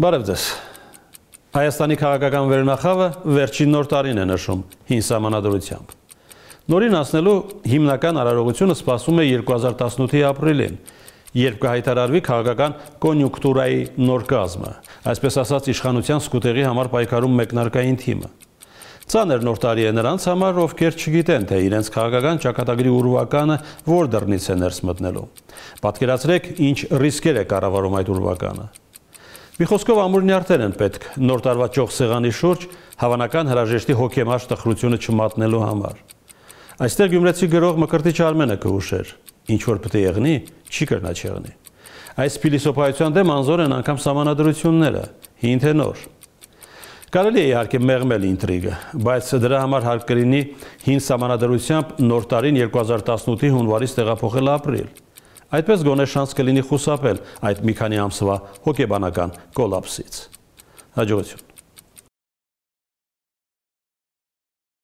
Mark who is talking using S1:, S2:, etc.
S1: Բարև ձեզ։ Հայաստանի քաղաքական վերնախավը վերջին նոր տարին է նշում հին համանadrությամբ։ Նորին ասնելու հիմնական արարողությունը սպասում է 2018-ի ապրիլին, երբ կհայտարարվի քաղաքական կոնյուկտուրայի նոր կազմը, այսպես ասած իշխանության սկուտեղի համար պայքարում մեկնարկային թիմը։ Ցաներ նոր տարի է նրանց համար, ովքեր չգիտեն, թե իրենց քաղաքական ճակատագրի ուրվականը ո՞ր դռնից է ներս մտնելու։ Պատկերացրեք, ինչ ռիսկեր է կառավարում այդ ուրվականը։ Մի խոսքով ամուր նյարդեր են պետք նոր տարվա ճող սեղանի շուրջ հավանական հրաժեշտի հոգեմաշ տխրությունը չմատնելու համար։ Այստեղ գյումրեցի գրող Մկրտիչ Արմենը կհուշեր, ինչ որ պետք է եղնի, չի կրնա չեղնի։ Այս փիլիսոփայության դեմ անզոր են անգամ համանadrությունները, հին թե նոր։ Կարելի է իհարկե մեղմել ինտրիգը, բայց դրա համար հարկ կլինի հին համանadrությամբ նոր տարին 2018-ի հունվարից տեղափոխել ապրիլ։ Այդպես գոնե շանս կլինի խուսափել այդ մի քանի ամսվա հոգեբանական կոլապսից։ Հաջողություն։